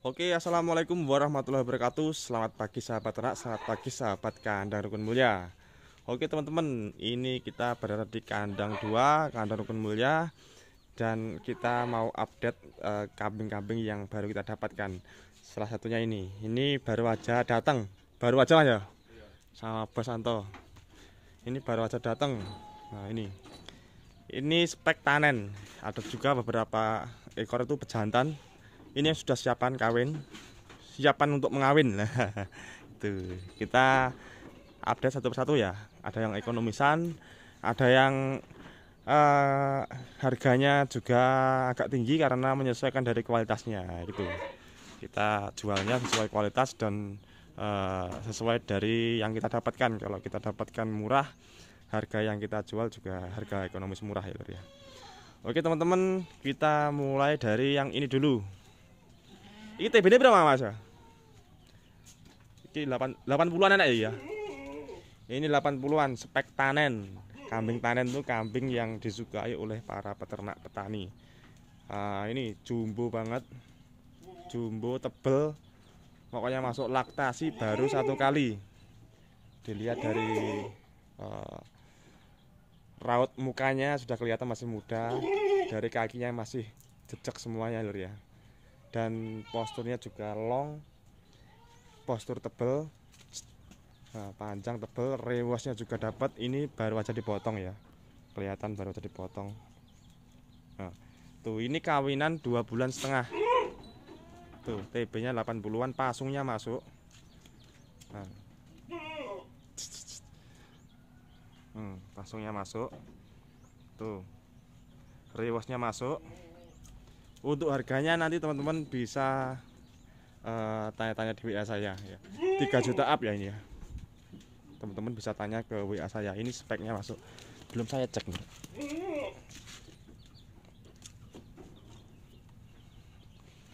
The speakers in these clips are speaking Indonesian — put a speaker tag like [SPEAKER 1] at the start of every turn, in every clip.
[SPEAKER 1] Oke, assalamualaikum warahmatullahi wabarakatuh. Selamat pagi sahabat ternak, selamat pagi sahabat kandang rukun mulia. Oke teman-teman, ini kita berada di kandang 2, kandang rukun mulia dan kita mau update eh, kambing-kambing uh, yang baru kita dapatkan. Salah satunya ini, ini baru aja datang, baru aja lah ya, iya. sama Bos Anto. Ini baru aja datang. Nah ini, ini spek tanen. Ada juga beberapa ekor itu pejantan ini yang sudah siapan kawin siapan untuk mengawin lah itu kita ada satu persatu ya ada yang ekonomisan ada yang uh, harganya juga agak tinggi karena menyesuaikan dari kualitasnya gitu kita jualnya sesuai kualitas dan uh, sesuai dari yang kita dapatkan kalau kita dapatkan murah harga yang kita jual juga harga ekonomis murah ya, ya. Oke teman-teman kita mulai dari yang ini dulu Iki TB-ne berapa Mas? Iki 8 80-an enak ya. Ini 80-an spek tanen. Kambing tanen itu kambing yang disukai oleh para peternak petani. Nah, ini jumbo banget. Jumbo tebel. Pokoknya masuk laktasi baru satu kali. Dilihat dari uh, raut mukanya sudah kelihatan masih muda, dari kakinya masih jejak semuanya lur ya dan posturnya juga long postur tebel nah, panjang tebel rewasnya juga dapat ini baru aja dipotong ya kelihatan baru aja dipotong nah, tuh ini kawinan dua bulan setengah tuh TB nya 80an pasungnya masuk nah. hmm, pasungnya masuk tuh rewasnya masuk untuk harganya nanti teman-teman bisa eh, tanya-tanya uh, di WA saya ya. 3 juta up ya ini ya teman-teman bisa tanya ke WA saya ini speknya masuk belum saya cek nih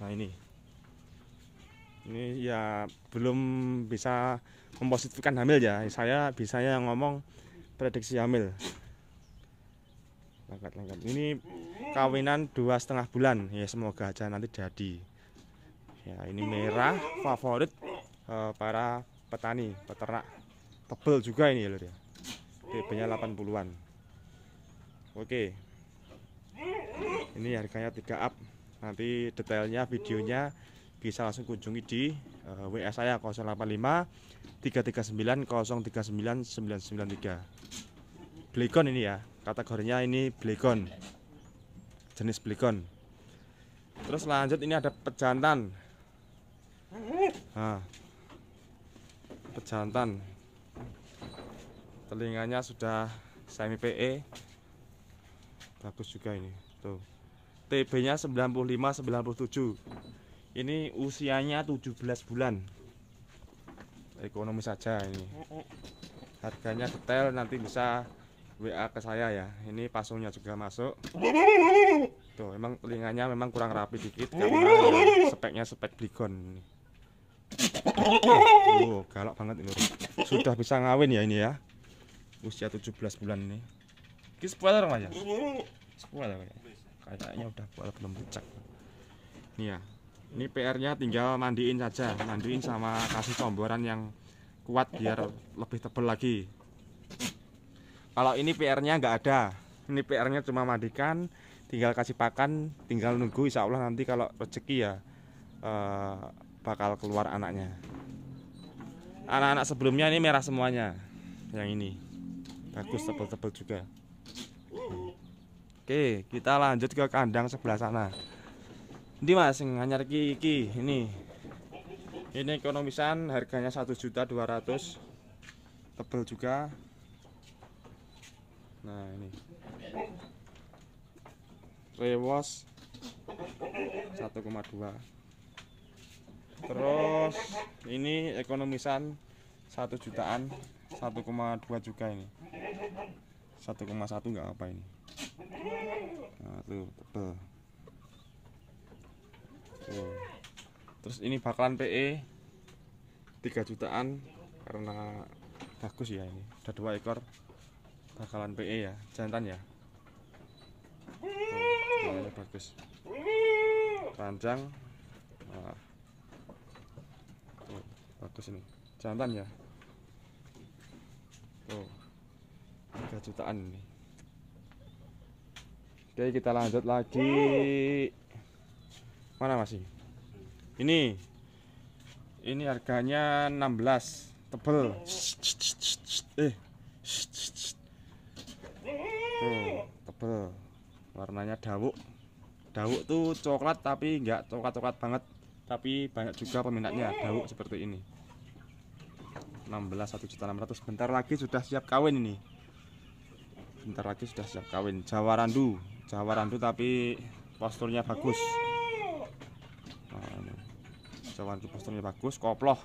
[SPEAKER 1] nah ini ini ya belum bisa memposisikan hamil ya saya bisanya ngomong prediksi hamil lengket-lengket ini kawinan dua setengah bulan ya semoga aja nanti jadi ya ini merah favorit uh, para petani peternak tebel juga ini ya lur ya 80-an oke ini harganya 3 up nanti detailnya videonya bisa langsung kunjungi di uh, eh, WA saya 085 339 039 993 Blikon ini ya kategorinya ini blegon jenis blegon terus lanjut ini ada pejantan nah, pejantan telinganya sudah semi PE bagus juga ini tuh TB nya 95 97 ini usianya 17 bulan ekonomi saja ini harganya detail nanti bisa WA ke saya ya ini pasungnya juga masuk tuh emang telinganya memang kurang rapi dikit karena ya. speknya spek Bligon oh, galak banget ini sudah bisa ngawin ya ini ya usia 17 bulan ini ini spoiler mas ya spoiler kayaknya udah spoiler belum dicek ini ya ini PR nya tinggal mandiin saja mandiin sama kasih comboran yang kuat biar lebih tebal lagi kalau ini PR-nya nggak ada ini PR-nya cuma mandikan tinggal kasih pakan tinggal nunggu insya Allah nanti kalau rezeki ya eh, bakal keluar anaknya anak-anak sebelumnya ini merah semuanya yang ini bagus tebel-tebel juga Oke, kita lanjut ke kandang sebelah sana. Ini Mas nganyar kiki, ini. Ini ekonomisan harganya 1.200. Tebel juga nah ini rewas 1,2 terus ini ekonomisan 1 jutaan 1,2 juga ini 1,1 enggak apa ini nah tuh tebel tuh. terus ini bakalan PE 3 jutaan karena bagus ya ini ada dua ekor bakalan PE ya jantan ya Tuh, bagus panjang nah. bagus ini jantan ya Tuh, 3 jutaan ini Oke kita lanjut lagi mana masih ini ini harganya 16 tebel eh Hmm, tebel warnanya dawuk dawuk tuh coklat tapi nggak coklat coklat banget tapi banyak juga peminatnya dawuk seperti ini 16 1.600 bentar lagi sudah siap kawin ini bentar lagi sudah siap kawin Jawa Randu Jawa Randu tapi posturnya bagus nah, Jawa Randu posturnya bagus koploh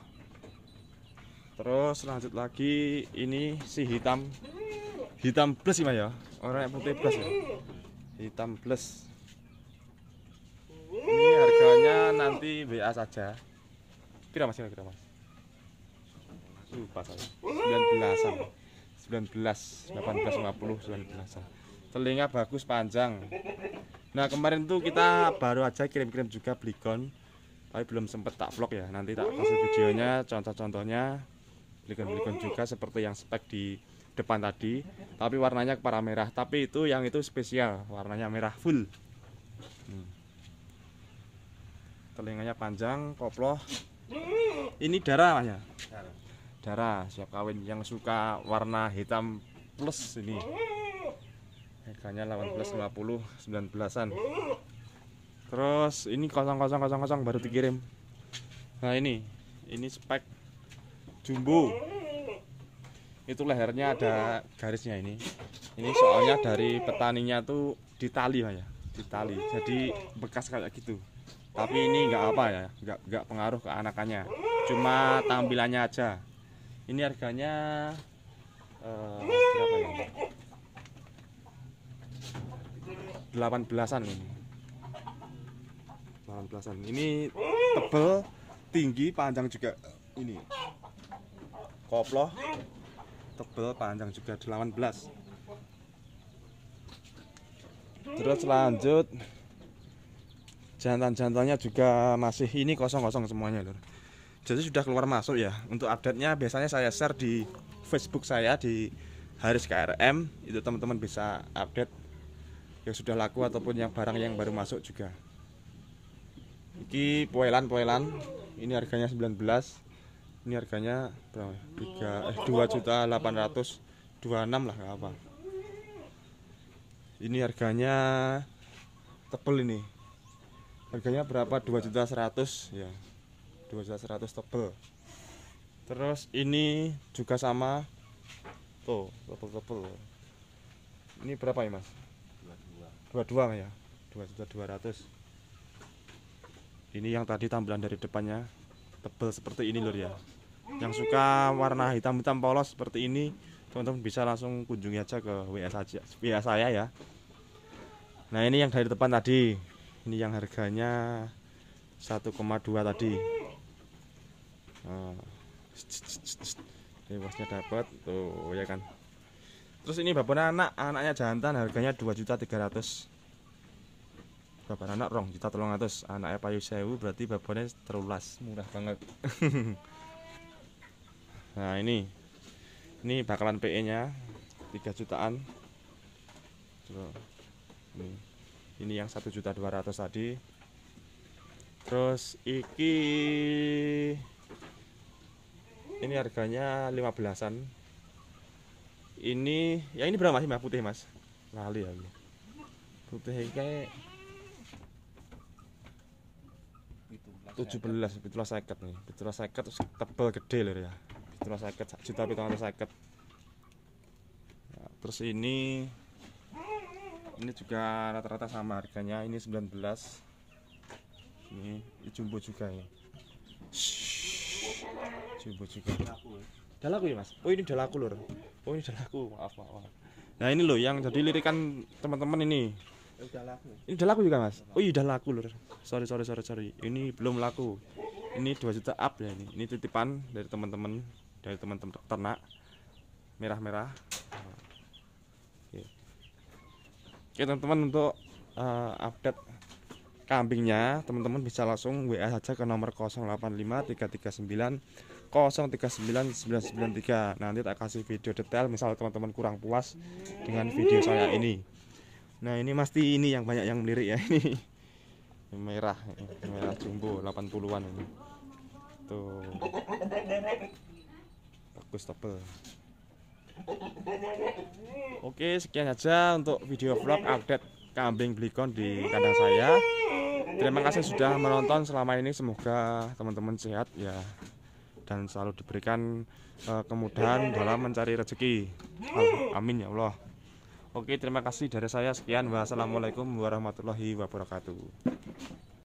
[SPEAKER 1] terus lanjut lagi ini si hitam hitam plus sih ya Orang yang putih plus ya? Hitam plus. Ini harganya nanti WA saja. Kira mas, kira mas. Lupa saya. 19-an. 19, 18, 50, 19-an. Telinga bagus panjang. Nah, kemarin tuh kita baru aja kirim-kirim juga belikon, Tapi belum sempet tak vlog ya. Nanti tak kasih videonya, contoh-contohnya. belikon-belikon juga seperti yang spek di depan tadi tapi warnanya para merah tapi itu yang itu spesial warnanya merah full hmm. telinganya panjang koploh ini darah ya darah siap kawin yang suka warna hitam plus ini harganya 1850 19-an terus ini kosong kosong kosong kosong baru dikirim nah ini ini spek jumbo itu lehernya ada garisnya ini ini soalnya dari petaninya tuh ditali ya ditali jadi bekas kayak gitu tapi ini enggak apa ya enggak enggak pengaruh ke anakannya cuma tampilannya aja ini harganya delapan eh, belasan ya Delapan belasan. ini delapan belasan ini tebel tinggi panjang juga ini koploh tebel panjang juga 18 terus lanjut jantan-jantannya juga masih ini kosong-kosong semuanya jadi sudah keluar masuk ya untuk update-nya biasanya saya share di Facebook saya di Haris KRM itu teman-teman bisa update yang sudah laku ataupun yang barang yang baru masuk juga Ini poelan poelan ini harganya 19 ini harganya berapa ya? tiga eh dua juta delapan ratus dua enam lah apa ini harganya tebel ini harganya berapa dua juta seratus ya dua juta seratus tebel terus ini juga sama tuh tebel-tebel ini berapa ya mas dua dua ya dua juta dua ratus ini yang tadi tampilan dari depannya tebal seperti ini lur ya yang suka warna hitam-hitam polos seperti ini teman-teman bisa langsung kunjungi aja ke WA saja WA saya ya nah ini yang dari depan tadi ini yang harganya 1,2 tadi nah, bosnya dapat tuh ya kan terus ini babon anak anaknya jantan harganya 2 juta 300 babar anak rong juta tolong atas anaknya payu sewu berarti babonnya terulas murah banget nah ini ini bakalan PE nya 3 jutaan ini ini yang satu juta dua ratus tadi terus iki ini harganya lima belasan. ini ya ini berapa sih mas putih mas lali ya iya. putih kayak 17 pitulas seket nih pitulas seket terus tebel gede loh ya pitulas seket juta pitung ratus seket ya, terus ini ini juga rata-rata sama harganya ini 19 ini, ini jumbo juga ya jumbo juga udah laku ya mas oh ini udah laku lor oh ini udah laku maaf maaf nah ini loh yang jadi lirikan teman-teman ini Eh, ini udah laku juga mas oh iya udah laku lur sorry sorry sorry sorry ini belum laku ini dua juta up ya ini ini titipan dari teman-teman dari teman-teman ternak merah-merah oke, oke teman-teman untuk uh, update kambingnya teman-teman bisa langsung WA saja ke nomor 085 339 039 nanti tak kasih video detail misal teman-teman kurang puas dengan video saya ini Nah ini pasti ini yang banyak yang melirik ya ini merah merah jumbo 80-an ini tuh bagus tebel oke sekian aja untuk video vlog update kambing belikon di kandang saya terima kasih sudah menonton selama ini semoga teman-teman sehat ya dan selalu diberikan uh, kemudahan dalam mencari rezeki amin ya Allah Oke, terima kasih dari saya. Sekian. Wassalamualaikum warahmatullahi wabarakatuh.